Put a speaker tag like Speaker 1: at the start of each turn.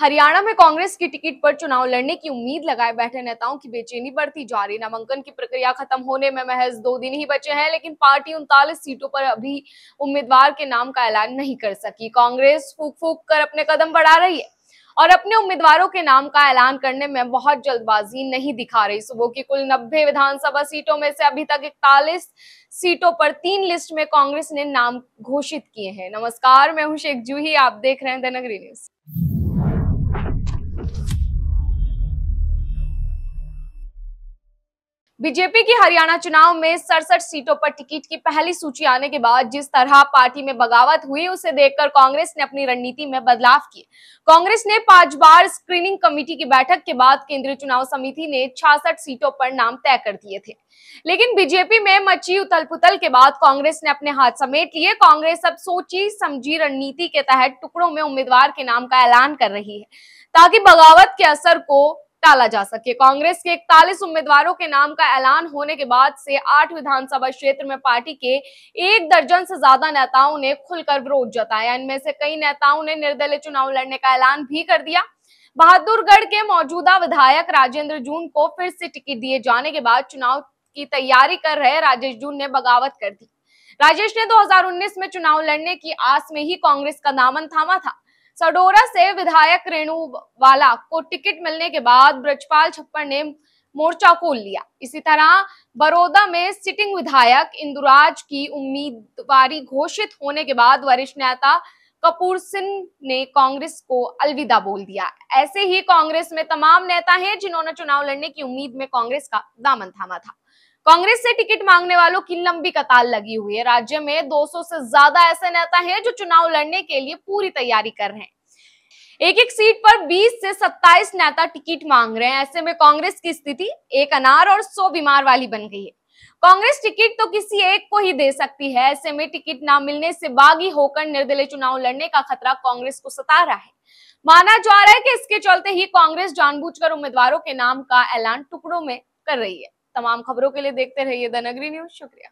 Speaker 1: हरियाणा में कांग्रेस की टिकट पर चुनाव लड़ने की उम्मीद लगाए बैठे नेताओं की बेचैनी बढ़ती जा रही नामांकन की प्रक्रिया खत्म होने में महज दो दिन ही बचे हैं लेकिन पार्टी उनतालीस सीटों पर अभी उम्मीदवार के नाम का ऐलान नहीं कर सकी कांग्रेस फूक फूक कर अपने कदम बढ़ा रही है और अपने उम्मीदवारों के नाम का ऐलान करने में बहुत जल्दबाजी नहीं दिखा रही सुबह की कुल नब्बे विधानसभा सीटों में से अभी तक इकतालीस सीटों पर तीन लिस्ट में कांग्रेस ने नाम घोषित किए हैं नमस्कार मैं हूं शेख जूही आप देख रहे हैं द नगरी न्यूज बीजेपी की हरियाणा चुनाव में सड़सठ सीटों पर टिकट की पहली सूची आने के बाद जिस तरह पार्टी में बगावत हुई उसे देखकर कांग्रेस ने अपनी रणनीति में बदलाव किए कांग्रेस ने पांच बार स्क्रीनिंग कमेटी की बैठक के बाद केंद्रीय चुनाव समिति ने छियासठ सीटों पर नाम तय कर दिए थे लेकिन बीजेपी में मची उथल पुथल के बाद कांग्रेस ने अपने हाथ समेट लिए कांग्रेस अब सोची समझी रणनीति के तहत टुकड़ों में उम्मीदवार के नाम का ऐलान कर रही है ताकि बगावत के असर को टाला जा सके कांग्रेस के इकतालीस उम्मीदवारों के नाम का ऐलान होने के बाद से आठ विधानसभा क्षेत्र में पार्टी के एक दर्जन से ज्यादा नेताओं ने खुलकर विरोध जताया इनमें से कई नेताओं ने निर्दलीय चुनाव लड़ने का ऐलान भी कर दिया बहादुरगढ़ के मौजूदा विधायक राजेंद्र जून को फिर से टिकट दिए जाने के बाद चुनाव की तैयारी कर रहे राजेश जून ने बगावत कर दी राजेश ने 2019 में चुनाव लड़ने की आस में ही कांग्रेस का दामन थामा था सडोरा से विधायक रेणु वाला को टिकट मिलने के बाद ब्रजपाल छप्पर ने मोर्चा खोल लिया इसी तरह बड़ौदा में सिटिंग विधायक इंदुराज की उम्मीदवारी घोषित होने के बाद वरिष्ठ नेता कपूर सिंह ने कांग्रेस को अलविदा बोल दिया ऐसे ही कांग्रेस में तमाम नेता हैं जिन्होंने चुनाव लड़ने की उम्मीद में कांग्रेस का दामन थामा था कांग्रेस से टिकट मांगने वालों की लंबी कतार लगी हुई है राज्य में 200 से ज्यादा ऐसे नेता हैं जो चुनाव लड़ने के लिए पूरी तैयारी कर रहे हैं एक एक सीट पर 20 से 27 नेता टिकट मांग रहे हैं ऐसे में कांग्रेस की स्थिति एक अनार और सौ बीमार वाली बन गई है कांग्रेस टिकट तो किसी एक को ही दे सकती है ऐसे में टिकट ना मिलने से बागी होकर निर्दलीय चुनाव लड़ने का खतरा कांग्रेस को सता रहा है माना जा रहा है कि इसके चलते ही कांग्रेस जानबूझकर उम्मीदवारों के नाम का ऐलान टुकड़ों में कर रही है तमाम खबरों के लिए देखते रहिए द नगरी न्यूज शुक्रिया